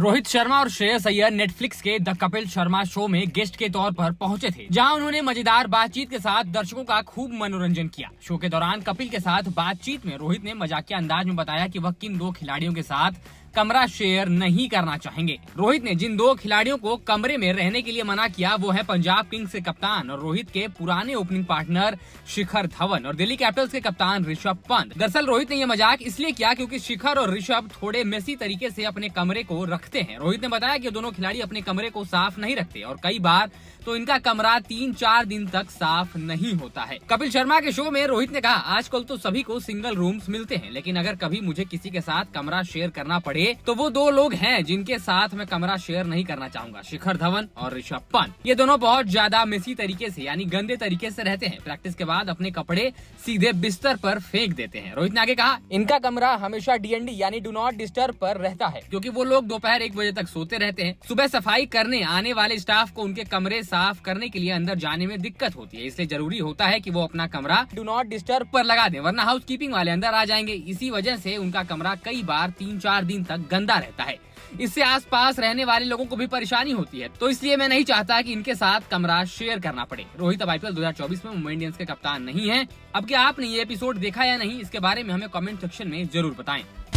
रोहित शर्मा और श्रेयस अय्यर नेटफ्लिक्स के the Kapil Sharma show में गेस्ट के तौर पर पहुंचे थे जहां उन्होंने मजेदार बातचीत के साथ दर्शकों का खूब मनोरंजन किया शो के दौरान कपिल के साथ बातचीत में रोहित ने मजाकिया अंदाज में बताया कि वह किन दो खिलाड़ियों के साथ कमरा शेयर नहीं करना चाहेंगे रोहित ने जिन दो खिलाड़ियों को कमरे में रहने के लिए मना किया वो है पंजाब किंग्स के कप्तान और रोहित के पुराने ओपनिंग पार्टनर शिखर धवन और दिल्ली कैपिटल्स के कप्तान ऋषभ पंत दरअसल रोहित ने यह मजाक इसलिए किया क्योंकि शिखर और ऋषभ थोड़े मेसी तरीके ऐसी अपने कमरे को रखते हैं रोहित ने बताया की दोनों खिलाड़ी अपने कमरे को साफ नहीं रखते और कई बार तो इनका कमरा तीन चार दिन तक साफ नहीं होता है कपिल शर्मा के शो में रोहित ने कहा आजकल तो सभी को सिंगल रूम्स मिलते हैं लेकिन अगर कभी मुझे किसी के साथ कमरा शेयर करना पड़े करे तो वो दो लोग हैं जिनके साथ मैं कमरा शेयर नहीं करना चाहूंगा शिखर धवन और ऋषभ पंत ये दोनों बहुत ज्यादा मिसी तरीके से यानी गंदे तरीके से रहते हैं प्रैक्टिस के बाद अपने कपड़े सीधे बिस्तर पर फेंक देते हैं रोहित ने आगे कहा इनका कमरा हमेशा डीएनडी यानी डू नॉट डिस्टर्ब पर रहता है क्योंकि वो लोग दोपहर एक बजे तक सोते रहते हैं सुबह सफाई करने आने वाले स्टाफ को उनके कमरे साफ करने के लिए अंदर जाने में दिक्कत होती है इसलिए जरूरी होता है की वो अपना कमरा डू नॉट डिस्टर्ब पर लगा दे वरना हाउस कीपिंग वाले अंदर आ जाएंगे इसी वजह से उनका कमरा कई बार तीन चार दिन तक गंदा रहता है इससे आसपास रहने वाले लोगों को भी परेशानी होती है तो इसलिए मैं नहीं चाहता कि इनके साथ कमरा शेयर करना पड़े रोहित अब आईपीएल 2024 में मुंबई इंडियंस के कप्तान नहीं है अब क्या आपने ये एपिसोड देखा या नहीं इसके बारे में हमें कमेंट सेक्शन में जरूर बताएं